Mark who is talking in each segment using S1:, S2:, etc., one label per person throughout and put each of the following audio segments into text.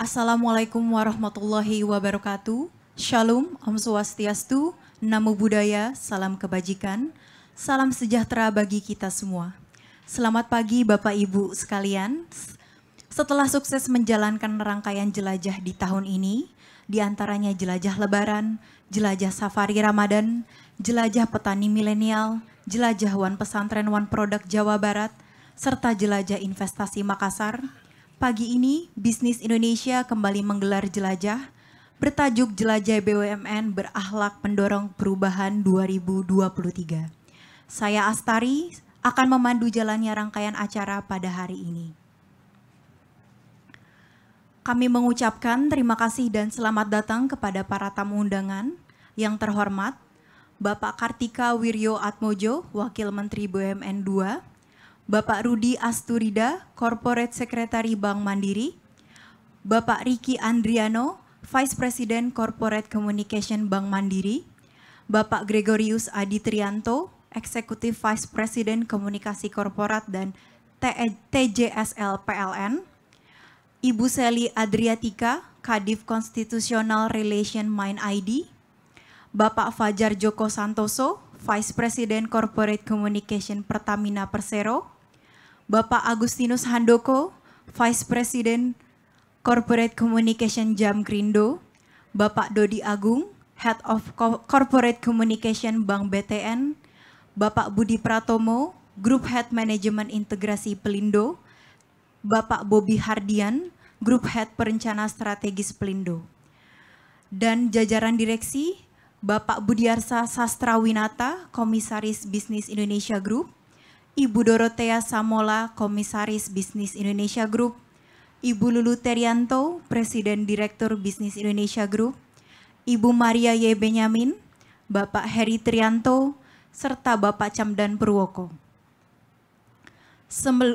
S1: Assalamualaikum warahmatullahi wabarakatuh. Shalom, Om Swastiastu, Namo Buddhaya, Salam Kebajikan, Salam Sejahtera bagi kita semua. Selamat pagi Bapak Ibu sekalian. Setelah sukses menjalankan rangkaian jelajah di tahun ini, diantaranya jelajah lebaran, jelajah safari Ramadan, jelajah petani milenial, jelajah Wan Pesantren Wan Produk Jawa Barat, serta jelajah investasi Makassar, Pagi ini, Bisnis Indonesia kembali menggelar jelajah bertajuk Jelajah BUMN Berakhlak Pendorong Perubahan 2023. Saya Astari akan memandu jalannya rangkaian acara pada hari ini. Kami mengucapkan terima kasih dan selamat datang kepada para tamu undangan yang terhormat, Bapak Kartika Wiryo Atmojo, Wakil Menteri BUMN II, Bapak Rudi Asturida, Corporate Secretary Bank Mandiri, Bapak Riki Andriano, Vice President Corporate Communication Bank Mandiri, Bapak Gregorius Adi Trianto, Executive Vice President Komunikasi Korporat dan TJSL PLN, Ibu Seli Adriatika, Kadif Konstitusional Relation Mind ID, Bapak Fajar Joko Santoso, Vice President Corporate Communication Pertamina Persero, Bapak Agustinus Handoko, Vice President Corporate Communication Jam Grindo, Bapak Dodi Agung, Head of Corporate Communication Bank BTN, Bapak Budi Pratomo, Group Head Management Integrasi Pelindo, Bapak Bobi Hardian, Group Head Perencana Strategis Pelindo. Dan jajaran direksi, Bapak Budiarsa Sastrawinata, Komisaris Bisnis Indonesia Group, Ibu Dorotea Samola, Komisaris Bisnis Indonesia Group, Ibu Lulu Terianto, Presiden Direktur Bisnis Indonesia Group, Ibu Maria Y. Benyamin, Bapak Heri Trianto, serta Bapak Camdan Purwoko.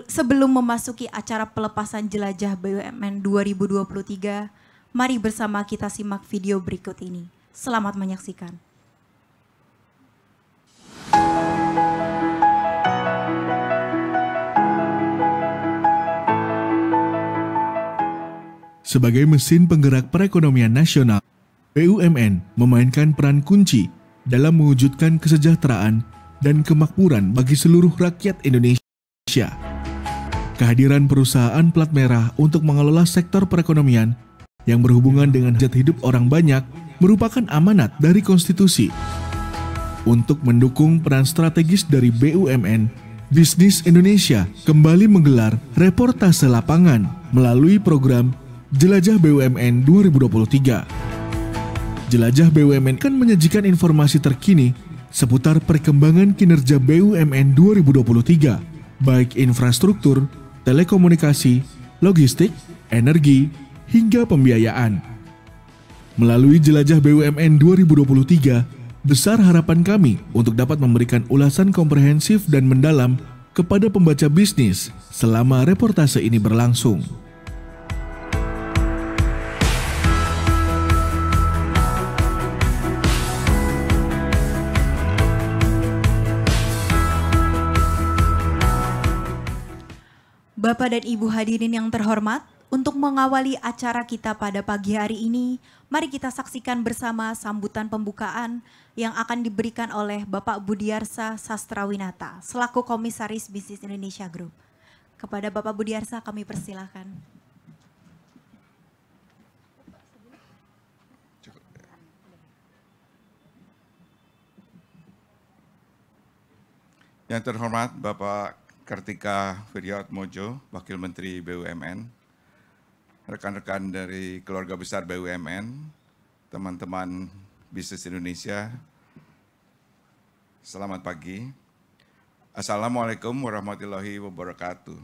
S1: Sebelum memasuki acara pelepasan jelajah BUMN 2023, mari bersama kita simak video berikut ini. Selamat menyaksikan.
S2: Sebagai mesin penggerak perekonomian nasional, BUMN memainkan peran kunci dalam mewujudkan kesejahteraan dan kemakmuran bagi seluruh rakyat Indonesia. Kehadiran perusahaan plat merah untuk mengelola sektor perekonomian yang berhubungan dengan hajat hidup orang banyak merupakan amanat dari konstitusi. Untuk mendukung peran strategis dari BUMN, Bisnis Indonesia kembali menggelar reportase lapangan melalui program Jelajah BUMN 2023. Jelajah BUMN kan menyajikan informasi terkini seputar perkembangan kinerja BUMN 2023, baik infrastruktur, telekomunikasi, logistik, energi, hingga pembiayaan. Melalui jelajah BUMN 2023, besar harapan kami untuk dapat memberikan ulasan komprehensif dan mendalam kepada pembaca bisnis selama reportase ini berlangsung.
S1: Bapak dan Ibu hadirin yang terhormat, untuk mengawali acara kita pada pagi hari ini, mari kita saksikan bersama sambutan pembukaan yang akan diberikan oleh Bapak Budiarsa Sastrawinata, selaku Komisaris Bisnis Indonesia Group. Kepada Bapak Budiarsa kami persilahkan.
S3: Yang terhormat Bapak Kartika Mojo, Wakil Menteri BUMN, rekan-rekan dari keluarga besar BUMN, teman-teman bisnis Indonesia, selamat pagi. Assalamualaikum warahmatullahi wabarakatuh.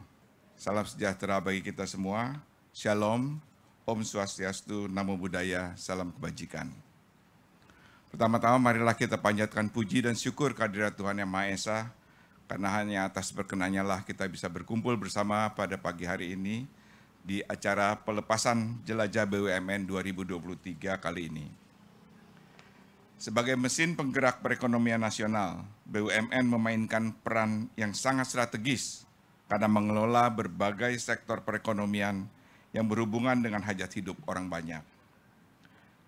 S3: Salam sejahtera bagi kita semua. Shalom, Om Swastiastu, Namo Buddhaya, Salam Kebajikan. Pertama-tama marilah kita panjatkan puji dan syukur kehadirat Tuhan Yang Maha Esa, karena hanya atas berkenannya lah kita bisa berkumpul bersama pada pagi hari ini di acara pelepasan jelajah BUMN 2023 kali ini. Sebagai mesin penggerak perekonomian nasional, BUMN memainkan peran yang sangat strategis karena mengelola berbagai sektor perekonomian yang berhubungan dengan hajat hidup orang banyak.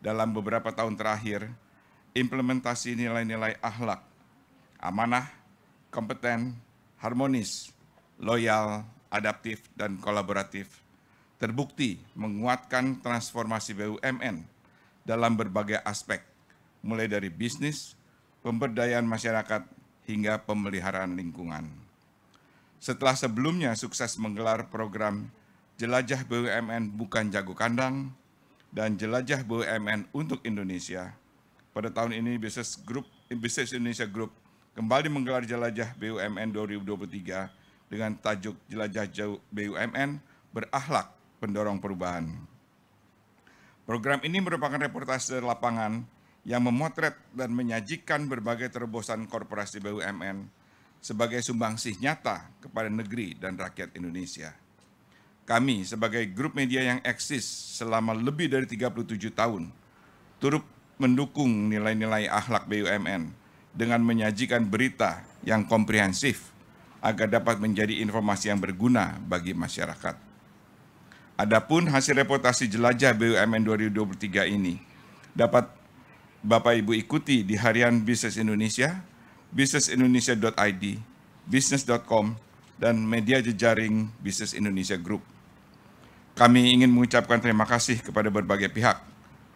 S3: Dalam beberapa tahun terakhir, implementasi nilai-nilai ahlak, amanah, kompeten, harmonis, loyal, adaptif, dan kolaboratif terbukti menguatkan transformasi BUMN dalam berbagai aspek, mulai dari bisnis, pemberdayaan masyarakat, hingga pemeliharaan lingkungan. Setelah sebelumnya sukses menggelar program Jelajah BUMN Bukan Jago Kandang dan Jelajah BUMN untuk Indonesia, pada tahun ini Business Group Business Indonesia Group kembali menggelar jelajah BUMN 2023 dengan tajuk Jelajah BUMN Berakhlak Pendorong Perubahan. Program ini merupakan reportase lapangan yang memotret dan menyajikan berbagai terobosan korporasi BUMN sebagai sumbangsih nyata kepada negeri dan rakyat Indonesia. Kami sebagai grup media yang eksis selama lebih dari 37 tahun turut mendukung nilai-nilai akhlak BUMN dengan menyajikan berita yang komprehensif agar dapat menjadi informasi yang berguna bagi masyarakat. Adapun hasil reportasi jelajah BUMN 2023 ini dapat Bapak Ibu ikuti di harian Bisnis Indonesia, bisnisindonesia.id, bisnis.com, dan media jejaring Bisnis Indonesia Group. Kami ingin mengucapkan terima kasih kepada berbagai pihak,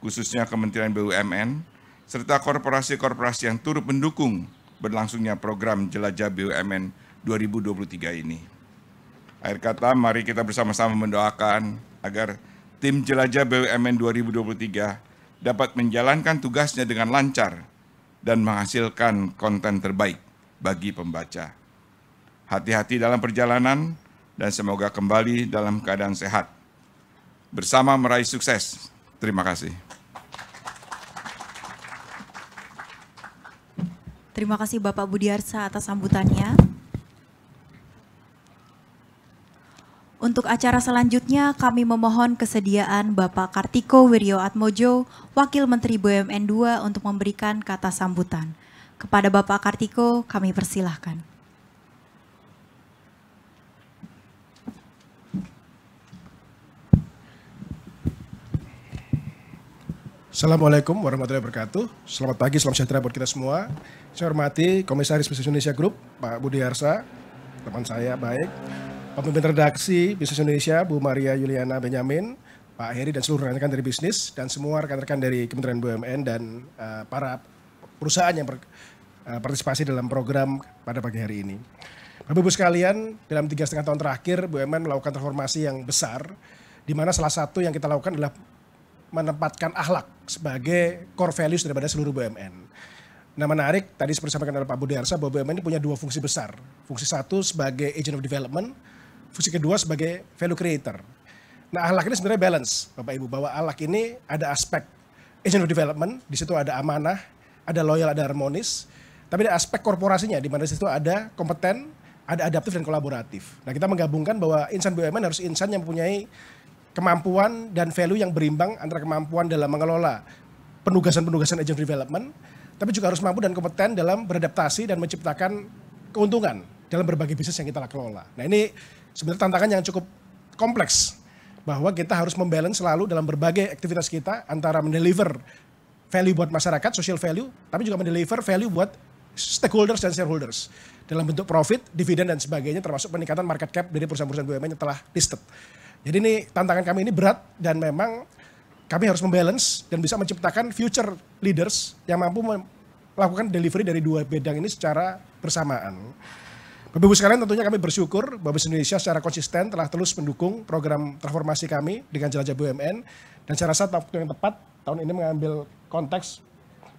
S3: khususnya Kementerian BUMN, serta korporasi-korporasi yang turut mendukung berlangsungnya program Jelajah BUMN 2023 ini. Akhir kata, mari kita bersama-sama mendoakan agar tim Jelajah BUMN 2023 dapat menjalankan tugasnya dengan lancar dan menghasilkan konten terbaik bagi pembaca. Hati-hati dalam perjalanan dan semoga kembali dalam keadaan sehat. Bersama meraih sukses. Terima kasih.
S1: Terima kasih Bapak Budiarsa atas sambutannya. Untuk acara selanjutnya, kami memohon kesediaan Bapak Kartiko Wirjo Atmojo, Wakil Menteri BUMN 2 untuk memberikan kata sambutan. Kepada Bapak Kartiko, kami persilahkan.
S4: Assalamualaikum warahmatullahi wabarakatuh. Selamat pagi, selamat sejahtera buat kita semua. Saya hormati Komisaris Bisnis Indonesia Group, Pak Budi Arsa, teman saya baik. Pemimpin redaksi Bisnis Indonesia, Bu Maria Yuliana Benyamin, Pak Heri dan seluruh rekan-rekan dari bisnis, dan semua rekan-rekan dari Kementerian BUMN dan uh, para perusahaan yang berpartisipasi eh, uh, dalam program pada pagi hari ini. Bapak-Ibu sekalian, dalam tiga setengah tahun terakhir BUMN melakukan transformasi yang besar, di mana salah satu yang kita lakukan adalah menempatkan ahlak sebagai core values daripada seluruh BUMN. Nah menarik, tadi seperti sampaikan oleh Pak Budi Arsa bahwa BUMN ini punya dua fungsi besar. Fungsi satu sebagai agent of development, fungsi kedua sebagai value creator. Nah ahlak ini sebenarnya balance Bapak Ibu, bahwa ahlak ini ada aspek agent of development, di situ ada amanah, ada loyal, ada harmonis, tapi ada aspek korporasinya, di mana di situ ada kompeten, ada adaptif dan kolaboratif. Nah kita menggabungkan bahwa insan BUMN harus insan yang mempunyai kemampuan dan value yang berimbang antara kemampuan dalam mengelola penugasan-penugasan agent development, tapi juga harus mampu dan kompeten dalam beradaptasi dan menciptakan keuntungan dalam berbagai bisnis yang kita kelola. Nah ini sebenarnya tantangan yang cukup kompleks bahwa kita harus membalance selalu dalam berbagai aktivitas kita antara mendeliver value buat masyarakat, social value, tapi juga mendeliver value buat stakeholders dan shareholders dalam bentuk profit, dividen dan sebagainya termasuk peningkatan market cap dari perusahaan-perusahaan BUMN yang telah listed. Jadi ini tantangan kami ini berat dan memang kami harus membalance dan bisa menciptakan future leaders yang mampu melakukan delivery dari dua bidang ini secara bersamaan. Bapak-Ibu sekalian tentunya kami bersyukur bahwa Indonesia secara konsisten telah terus mendukung program transformasi kami dengan jelajah BUMN dan saya rasa waktu yang tepat tahun ini mengambil konteks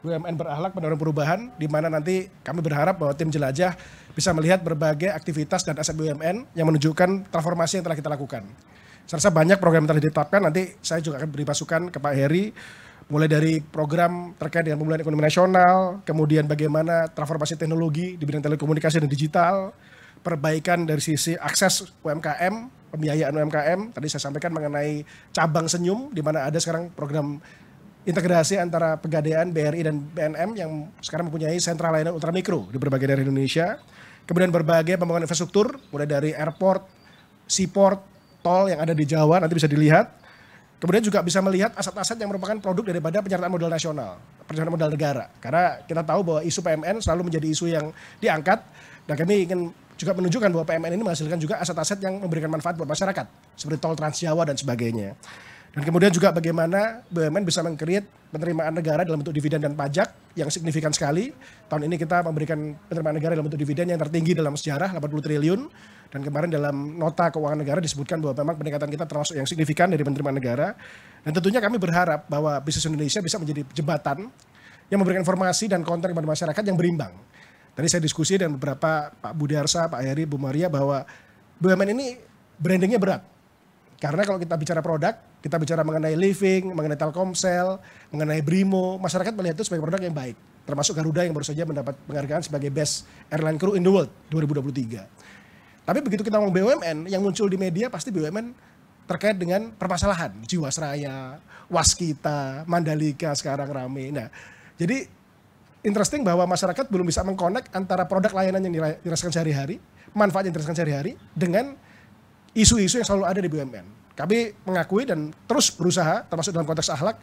S4: BUMN berahlak mendorong perubahan di mana nanti kami berharap bahwa tim jelajah bisa melihat berbagai aktivitas dan aset BUMN yang menunjukkan transformasi yang telah kita lakukan. Saya rasa banyak program yang telah ditetapkan. Nanti saya juga akan beri masukan ke Pak Heri mulai dari program terkait dengan pemulihan ekonomi nasional, kemudian bagaimana transformasi teknologi di bidang telekomunikasi dan digital, perbaikan dari sisi akses UMKM, pembiayaan UMKM. Tadi saya sampaikan mengenai cabang senyum, di mana ada sekarang program integrasi antara pegadaian BRI dan BNM yang sekarang mempunyai sentral layanan ultramikro di berbagai daerah Indonesia. Kemudian berbagai pembangunan infrastruktur, mulai dari airport, seaport, tol yang ada di Jawa nanti bisa dilihat. Kemudian juga bisa melihat aset-aset yang merupakan produk daripada penyertaan modal nasional, penyertaan modal negara. Karena kita tahu bahwa isu PMN selalu menjadi isu yang diangkat dan kami ingin juga menunjukkan bahwa PMN ini menghasilkan juga aset-aset yang memberikan manfaat buat masyarakat, seperti tol Trans Jawa dan sebagainya. Dan kemudian juga bagaimana BUMN bisa meng penerimaan negara dalam bentuk dividen dan pajak yang signifikan sekali. Tahun ini kita memberikan penerimaan negara dalam bentuk dividen yang tertinggi dalam sejarah, 80 triliun. Dan kemarin dalam nota keuangan negara disebutkan bahwa memang pendekatan kita termasuk yang signifikan dari penerimaan negara. Dan tentunya kami berharap bahwa bisnis Indonesia bisa menjadi jembatan yang memberikan informasi dan konten kepada masyarakat yang berimbang. Tadi saya diskusi dengan beberapa Pak Budarsa, Pak Heri, Bu Maria bahwa BUMN ini brandingnya berat karena kalau kita bicara produk, kita bicara mengenai living, mengenai Telkomsel, mengenai Brimo, masyarakat melihat itu sebagai produk yang baik. Termasuk Garuda yang baru saja mendapat penghargaan sebagai Best Airline Crew in the World 2023. Tapi begitu kita ngomong BUMN, yang muncul di media pasti BUMN terkait dengan permasalahan. Jiwasraya, Waskita, Mandalika sekarang rame. Nah, jadi interesting bahwa masyarakat belum bisa mengkonek antara produk layanan yang dirasakan sehari-hari, manfaat yang dirasakan sehari-hari, dengan isu-isu yang selalu ada di BUMN. Kami mengakui dan terus berusaha, termasuk dalam konteks ahlak,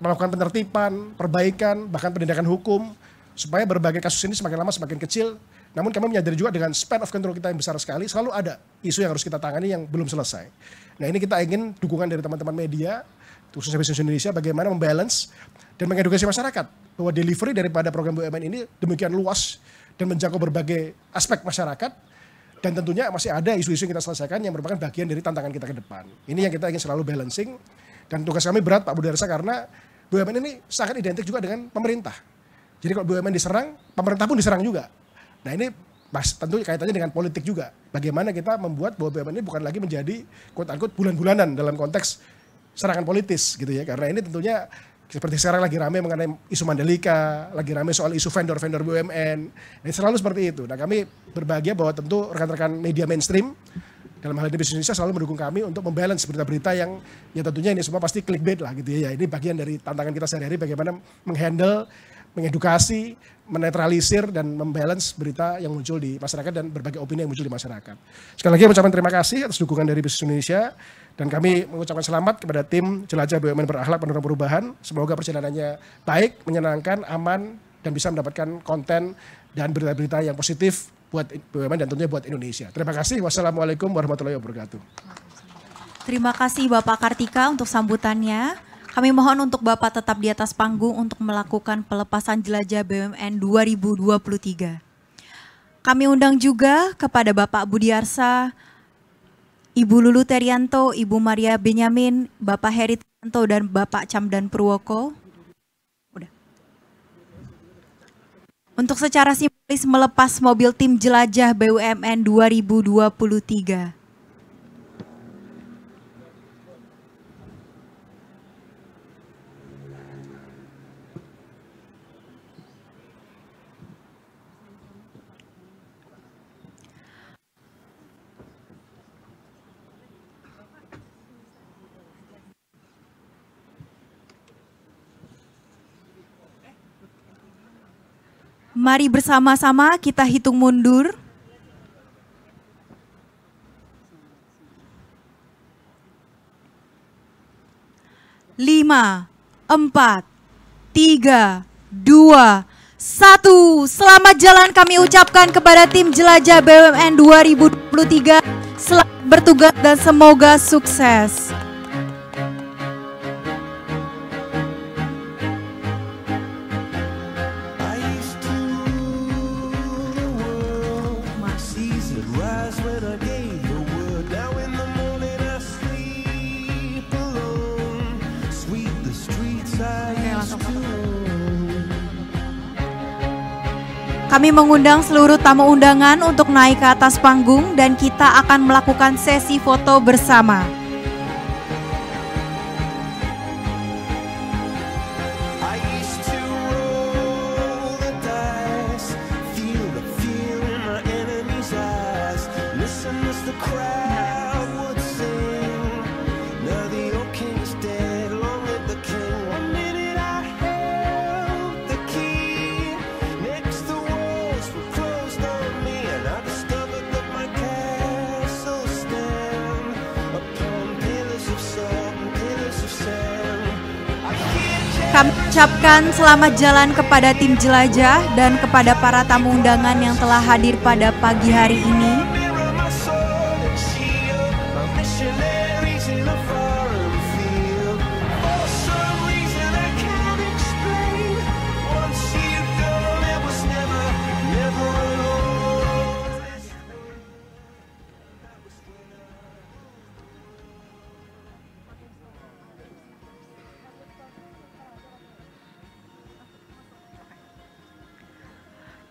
S4: melakukan penertiban, perbaikan, bahkan penindakan hukum, supaya berbagai kasus ini semakin lama semakin kecil. Namun kami menyadari juga dengan span of control kita yang besar sekali, selalu ada isu yang harus kita tangani yang belum selesai. Nah ini kita ingin dukungan dari teman-teman media, khususnya Bisnis Indonesia, bagaimana membalance dan mengedukasi masyarakat bahwa delivery daripada program BUMN ini demikian luas dan menjangkau berbagai aspek masyarakat dan tentunya masih ada isu-isu yang kita selesaikan yang merupakan bagian dari tantangan kita ke depan. Ini yang kita ingin selalu balancing. Dan tugas kami berat Pak Budarsa karena BUMN ini sangat identik juga dengan pemerintah. Jadi kalau BUMN diserang, pemerintah pun diserang juga. Nah ini mas, tentu kaitannya dengan politik juga. Bagaimana kita membuat bahwa BUMN ini bukan lagi menjadi quote-unquote bulan-bulanan dalam konteks serangan politis gitu ya. Karena ini tentunya seperti sekarang lagi rame mengenai isu Mandalika, lagi rame soal isu vendor-vendor BUMN. Dan selalu seperti itu. Nah kami berbahagia bahwa tentu rekan-rekan media mainstream dalam hal ini bisnis Indonesia selalu mendukung kami untuk membalance berita-berita yang ya tentunya ini semua pasti clickbait lah gitu ya. ya. Ini bagian dari tantangan kita sehari-hari bagaimana menghandle, mengedukasi, menetralisir dan membalance berita yang muncul di masyarakat dan berbagai opini yang muncul di masyarakat. Sekali lagi ucapan terima kasih atas dukungan dari bisnis Indonesia. Dan kami mengucapkan selamat kepada tim Jelajah BUMN Berakhlak Penurunan Perubahan. Semoga perjalanannya baik, menyenangkan, aman, dan bisa mendapatkan konten dan berita-berita yang positif buat BUMN dan tentunya buat Indonesia. Terima kasih. Wassalamualaikum warahmatullahi wabarakatuh.
S1: Terima kasih Bapak Kartika untuk sambutannya. Kami mohon untuk Bapak tetap di atas panggung untuk melakukan pelepasan jelajah BUMN 2023. Kami undang juga kepada Bapak Budiarsa. Arsa, Ibu Lulu Terianto, Ibu Maria Benyamin, Bapak Heri Terianto, dan Bapak Camdan Purwoko. Udah. Untuk secara simbolis melepas mobil tim jelajah BUMN 2023. Mari bersama-sama kita hitung mundur. Lima, empat, tiga, dua, satu. Selamat jalan kami ucapkan kepada tim jelajah BUMN 2023. Selamat bertugas dan semoga sukses. Kami mengundang seluruh tamu undangan untuk naik ke atas panggung dan kita akan melakukan sesi foto bersama.
S2: Listen as the crowd
S1: ucapkan selamat jalan kepada tim jelajah dan kepada para tamu undangan yang telah hadir pada pagi hari ini.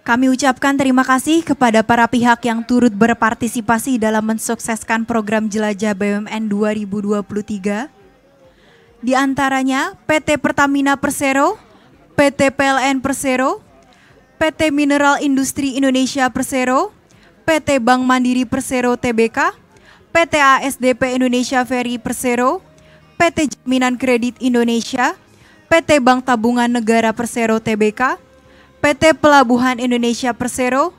S1: Kami ucapkan terima kasih kepada para pihak yang turut berpartisipasi dalam mensukseskan program Jelajah BUMN 2023. Di antaranya PT Pertamina Persero, PT PLN Persero, PT Mineral Industri Indonesia Persero, PT Bank Mandiri Persero TBK, PT ASDP Indonesia Ferry Persero, PT Jaminan Kredit Indonesia, PT Bank Tabungan Negara Persero TBK, PT Pelabuhan Indonesia Persero,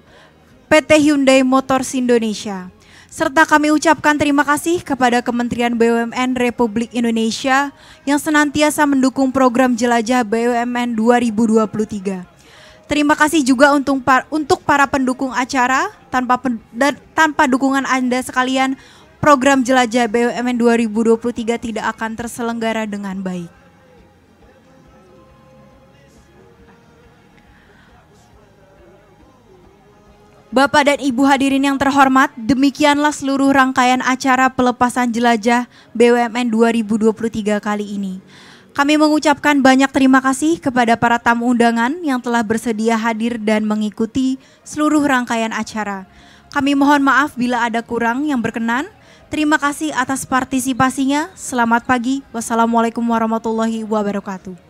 S1: PT Hyundai Motors Indonesia. Serta kami ucapkan terima kasih kepada Kementerian BUMN Republik Indonesia yang senantiasa mendukung program jelajah BUMN 2023. Terima kasih juga untuk para, pendukung acara tanpa pen, dan tanpa dukungan Anda sekalian program jelajah BUMN 2023 tidak akan terselenggara dengan baik. Bapak dan Ibu hadirin yang terhormat, demikianlah seluruh rangkaian acara pelepasan jelajah BUMN 2023 kali ini. Kami mengucapkan banyak terima kasih kepada para tamu undangan yang telah bersedia hadir dan mengikuti seluruh rangkaian acara. Kami mohon maaf bila ada kurang yang berkenan. Terima kasih atas partisipasinya. Selamat pagi. Wassalamualaikum warahmatullahi wabarakatuh.